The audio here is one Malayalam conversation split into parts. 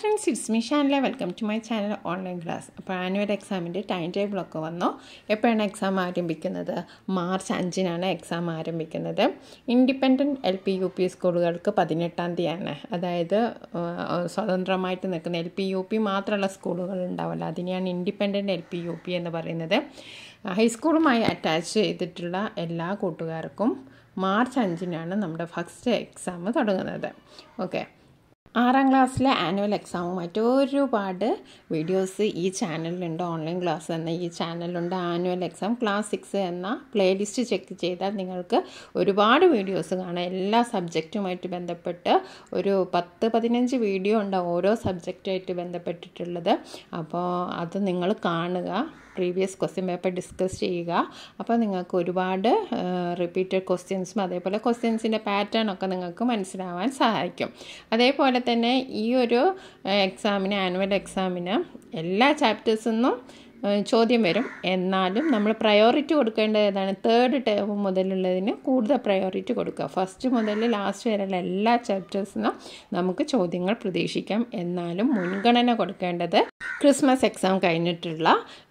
ഫ്രണ്ട്സ് ഇറ്റ്സ് മീ ഷാനിലെ welcome to my channel online class അപ്പോൾ ആനുവൽ എക്സാമിൻ്റെ ടൈം ടേബിളൊക്കെ വന്നോ എപ്പോഴാണ് എക്സാം ആരംഭിക്കുന്നത് മാർച്ച് അഞ്ചിനാണ് എക്സാം ആരംഭിക്കുന്നത് independent L P U P സ്കൂളുകൾക്ക് പതിനെട്ടാം തീയതിയാണ് അതായത് സ്വതന്ത്രമായിട്ട് നിൽക്കുന്ന എൽ പി യു പി മാത്രമുള്ള സ്കൂളുകൾ ഉണ്ടാവില്ല അതിനെയാണ് independent L P U P എന്ന് പറയുന്നത് ഹൈസ്കൂളുമായി അറ്റാച്ച് ചെയ്തിട്ടുള്ള എല്ലാ കൂട്ടുകാർക്കും മാർച്ച് അഞ്ചിനാണ് നമ്മുടെ ഫസ്റ്റ് എക്സാം തുടങ്ങുന്നത് ഓക്കെ ആറാം ക്ലാസ്സിലെ ആനുവൽ എക്സാമും ഒരുപാട് വീഡിയോസ് ഈ ചാനലിലുണ്ട് ഓൺലൈൻ ക്ലാസ് എന്ന ഈ ചാനലിലുണ്ട് ആനുവൽ എക്സാം ക്ലാസ് സിക്സ് എന്ന പ്ലേലിസ്റ്റ് ചെക്ക് ചെയ്താൽ നിങ്ങൾക്ക് ഒരുപാട് വീഡിയോസ് കാണാം എല്ലാ സബ്ജക്റ്റുമായിട്ട് ബന്ധപ്പെട്ട് ഒരു പത്ത് പതിനഞ്ച് വീഡിയോ ഉണ്ട് ഓരോ സബ്ജക്റ്റുമായിട്ട് ബന്ധപ്പെട്ടിട്ടുള്ളത് അപ്പോൾ അത് നിങ്ങൾ കാണുക പ്രീവിയസ് ക്വസ്റ്റ്യൻ പേപ്പർ ഡിസ്കസ് ചെയ്യുക അപ്പോൾ നിങ്ങൾക്ക് ഒരുപാട് റിപ്പീറ്റഡ് ക്വസ്റ്റ്യൻസും അതേപോലെ ക്വസ്റ്റ്യൻസിൻ്റെ പാറ്റേൺ ഒക്കെ നിങ്ങൾക്ക് മനസ്സിലാവാൻ സഹായിക്കും അതേപോലെ തന്നെ ഈ ഒരു എക്സാമിന് ആനുവൽ എക്സാമിന് എല്ലാ ചാപ്റ്റേഴ്സിൽ നിന്നും ചോദ്യം വരും എന്നാലും നമ്മൾ പ്രയോറിറ്റി കൊടുക്കേണ്ടത് ഏതാണ് തേർഡ് ടേം മുതലുള്ളതിന് കൂടുതൽ പ്രയോറിറ്റി കൊടുക്കുക ഫസ്റ്റ് മുതൽ ലാസ്റ്റ് വരെയുള്ള എല്ലാ ചാപ്റ്റേഴ്സിനും നമുക്ക് ചോദ്യങ്ങൾ പ്രതീക്ഷിക്കാം എന്നാലും മുൻഗണന കൊടുക്കേണ്ടത് ക്രിസ്മസ് എക്സാം കഴിഞ്ഞിട്ടുള്ള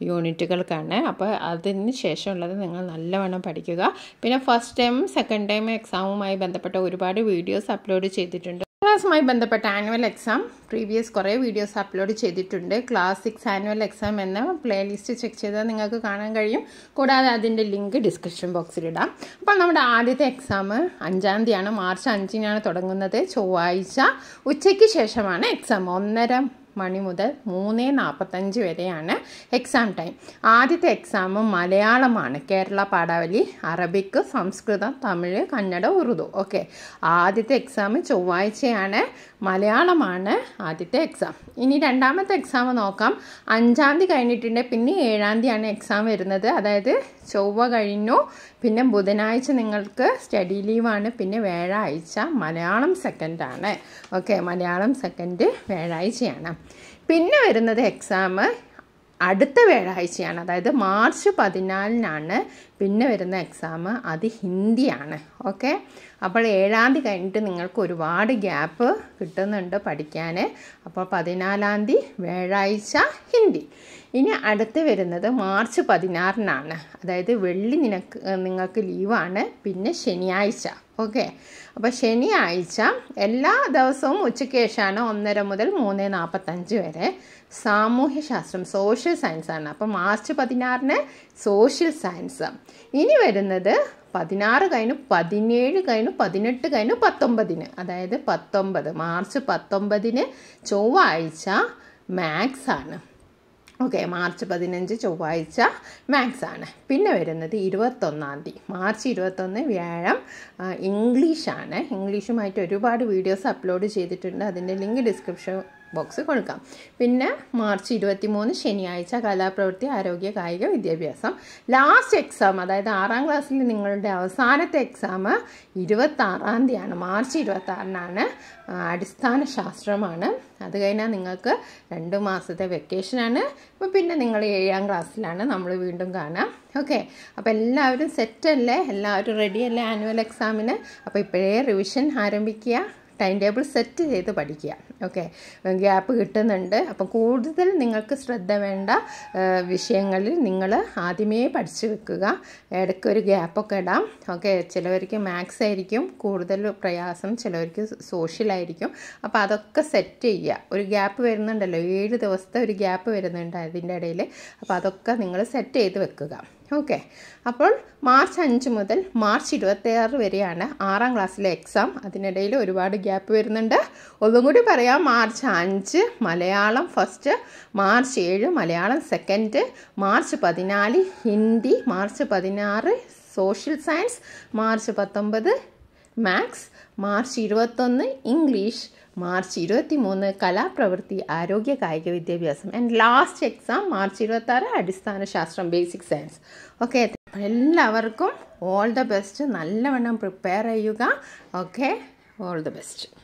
യൂണിറ്റുകൾക്കാണ് അപ്പോൾ അതിന് ശേഷമുള്ളത് നിങ്ങൾ നല്ലവണ്ണം പഠിക്കുക പിന്നെ ഫസ്റ്റ് ടൈം സെക്കൻഡ് ടൈം എക്സാമുമായി ബന്ധപ്പെട്ട ഒരുപാട് വീഡിയോസ് അപ്ലോഡ് ചെയ്തിട്ടുണ്ട് ക്ലാസ്സുമായി ബന്ധപ്പെട്ട ആനുവൽ എക്സാം പ്രീവിയസ് കുറേ വീഡിയോസ് അപ്ലോഡ് ചെയ്തിട്ടുണ്ട് ക്ലാസ് സിക്സ് ആനുവൽ എക്സാം എന്ന പ്ലേലിസ്റ്റ് ചെക്ക് ചെയ്താൽ നിങ്ങൾക്ക് കാണാൻ കഴിയും കൂടാതെ അതിൻ്റെ ലിങ്ക് ഡിസ്ക്രിപ്ഷൻ ബോക്സിൽ ഇടാം അപ്പോൾ നമ്മുടെ ആദ്യത്തെ എക്സാം അഞ്ചാം തീയതിയാണ് മാർച്ച് അഞ്ചിനാണ് തുടങ്ങുന്നത് ചൊവ്വാഴ്ച ഉച്ചയ്ക്ക് ശേഷമാണ് എക്സാം ഒന്നര മണി മുതൽ മൂന്ന് നാൽപ്പത്തഞ്ച് വരെയാണ് എക്സാം ടൈം ആദ്യത്തെ എക്സാം മലയാളമാണ് കേരള പാഠാവലി അറബിക്ക് സംസ്കൃതം തമിഴ് കന്നഡ ഉറുദു ഓക്കെ ആദ്യത്തെ എക്സാം ചൊവ്വാഴ്ചയാണ് മലയാളമാണ് ആദ്യത്തെ എക്സാം ഇനി രണ്ടാമത്തെ എക്സാം നോക്കാം അഞ്ചാം തീയതി കഴിഞ്ഞിട്ടുണ്ട് പിന്നെ ഏഴാം തീയതിയാണ് എക്സാം വരുന്നത് അതായത് ചൊവ്വ കഴിഞ്ഞു പിന്നെ ബുധനാഴ്ച നിങ്ങൾക്ക് സ്റ്റഡി ലീവാണ് പിന്നെ വ്യാഴാഴ്ച മലയാളം സെക്കൻഡാണ് ഓക്കെ മലയാളം സെക്കൻഡ് വ്യാഴാഴ്ചയാണ് പിന്നെ വരുന്നത് എക്സാം അടുത്ത വ്യാഴാഴ്ചയാണ് അതായത് മാർച്ച് പതിനാലിനാണ് പിന്നെ വരുന്ന എക്സാം അത് ഹിന്ദിയാണ് ഓക്കെ അപ്പോൾ ഏഴാം തീയതി കഴിഞ്ഞിട്ട് നിങ്ങൾക്ക് ഒരുപാട് ഗ്യാപ്പ് കിട്ടുന്നുണ്ട് പഠിക്കാൻ അപ്പോൾ പതിനാലാം തീയതി വ്യാഴാഴ്ച ഹിന്ദി ഇനി അടുത്ത് വരുന്നത് മാർച്ച് പതിനാറിനാണ് അതായത് വെള്ളി നിനക്ക് നിങ്ങൾക്ക് ലീവാണ് പിന്നെ ശനിയാഴ്ച ഓക്കെ അപ്പോൾ ശനിയാഴ്ച എല്ലാ ദിവസവും ഉച്ചയ്ക്ക് ശേഷമാണ് ഒന്നര മുതൽ മൂന്ന് നാൽപ്പത്തഞ്ച് വരെ സാമൂഹ്യ ശാസ്ത്രം സോഷ്യൽ സയൻസാണ് അപ്പോൾ മാർച്ച് പതിനാറിന് സോഷ്യൽ സയൻസ് ഇനി വരുന്നത് പതിനാറ് കഴിഞ്ഞു പതിനേഴ് കഴിഞ്ഞു പതിനെട്ട് കഴിഞ്ഞു പത്തൊമ്പതിന് അതായത് പത്തൊമ്പത് മാർച്ച് പത്തൊമ്പതിന് ചൊവ്വാഴ്ച മാത്സ് ആണ് ഓക്കെ മാർച്ച് പതിനഞ്ച് ചൊവ്വാഴ്ച മാത്സ് ആണ് പിന്നെ വരുന്നത് ഇരുപത്തൊന്നാം തീയതി മാർച്ച് ഇരുപത്തൊന്ന് വ്യാഴം ഇംഗ്ലീഷാണ് ഇംഗ്ലീഷുമായിട്ട് ഒരുപാട് വീഡിയോസ് അപ്ലോഡ് ചെയ്തിട്ടുണ്ട് അതിൻ്റെ ലിങ്ക് ഡിസ്ക്രിപ്ഷൻ ബോക്സ് കൊടുക്കാം പിന്നെ മാർച്ച് ഇരുപത്തി മൂന്ന് ശനിയാഴ്ച കലാപ്രവൃത്തി ആരോഗ്യ കായിക വിദ്യാഭ്യാസം ലാസ്റ്റ് എക്സാം അതായത് ആറാം ക്ലാസ്സിൽ നിങ്ങളുടെ അവസാനത്തെ എക്സാം ഇരുപത്താറാം തീയതിയാണ് മാർച്ച് ആറിനാണ് അടിസ്ഥാന ശാസ്ത്രമാണ് അത് കഴിഞ്ഞാൽ നിങ്ങൾക്ക് രണ്ട് മാസത്തെ വെക്കേഷനാണ് അപ്പോൾ പിന്നെ നിങ്ങൾ ഏഴാം ക്ലാസ്സിലാണ് നമ്മൾ വീണ്ടും കാണാം ഓക്കെ അപ്പോൾ എല്ലാവരും സെറ്റല്ലേ എല്ലാവരും റെഡിയല്ലേ ആനുവൽ എക്സാമിന് അപ്പോൾ ഇപ്പോഴേ റിവിഷൻ ആരംഭിക്കുക ടൈം ടേബിൾ സെറ്റ് ചെയ്ത് പഠിക്കുക ഓക്കെ ഗ്യാപ്പ് കിട്ടുന്നുണ്ട് അപ്പം കൂടുതൽ നിങ്ങൾക്ക് ശ്രദ്ധ വേണ്ട വിഷയങ്ങളിൽ നിങ്ങൾ ആദ്യമേ പഠിച്ചു വെക്കുക ഇടയ്ക്ക് ഒരു ഗ്യാപ്പൊക്കെ ഇടാം ഓക്കെ ചിലവർക്ക് മാത്സ് ആയിരിക്കും കൂടുതൽ പ്രയാസം ചിലവർക്ക് സോഷ്യലായിരിക്കും അപ്പോൾ അതൊക്കെ സെറ്റ് ചെയ്യുക ഒരു ഗ്യാപ്പ് വരുന്നുണ്ടല്ലോ ഏഴ് ദിവസത്തെ ഒരു ഗ്യാപ്പ് വരുന്നുണ്ട് അതിൻ്റെ ഇടയിൽ അപ്പോൾ അതൊക്കെ നിങ്ങൾ സെറ്റ് ചെയ്ത് വെക്കുക ഓക്കെ അപ്പോൾ മാർച്ച് അഞ്ച് മുതൽ മാർച്ച് ഇരുപത്തിയാറ് വരെയാണ് ആറാം ക്ലാസ്സിലെ എക്സാം അതിനിടയിൽ ഒരുപാട് ഗ്യാപ്പ് വരുന്നുണ്ട് ഒന്നും കൂടി പറയാം മാർച്ച് അഞ്ച് മലയാളം ഫസ്റ്റ് മാർച്ച് ഏഴ് മലയാളം സെക്കൻഡ് മാർച്ച് പതിനാല് ഹിന്ദി മാർച്ച് പതിനാറ് സോഷ്യൽ സയൻസ് മാർച്ച് പത്തൊമ്പത് മാത്സ് മാർച്ച് ഇരുപത്തൊന്ന് ഇംഗ്ലീഷ് മാർച്ച് ഇരുപത്തി മൂന്ന് കലാപ്രവൃത്തി ആരോഗ്യ കായിക വിദ്യാഭ്യാസം ആൻഡ് ലാസ്റ്റ് എക്സാം മാർച്ച് ഇരുപത്താറ് അടിസ്ഥാന ശാസ്ത്രം ബേസിക് സയൻസ് ഓക്കെ എല്ലാവർക്കും ഓൾ ദ ബെസ്റ്റ് നല്ലവണ്ണം പ്രിപ്പയർ ചെയ്യുക ഓക്കെ ഓൾ ദ ബെസ്റ്റ്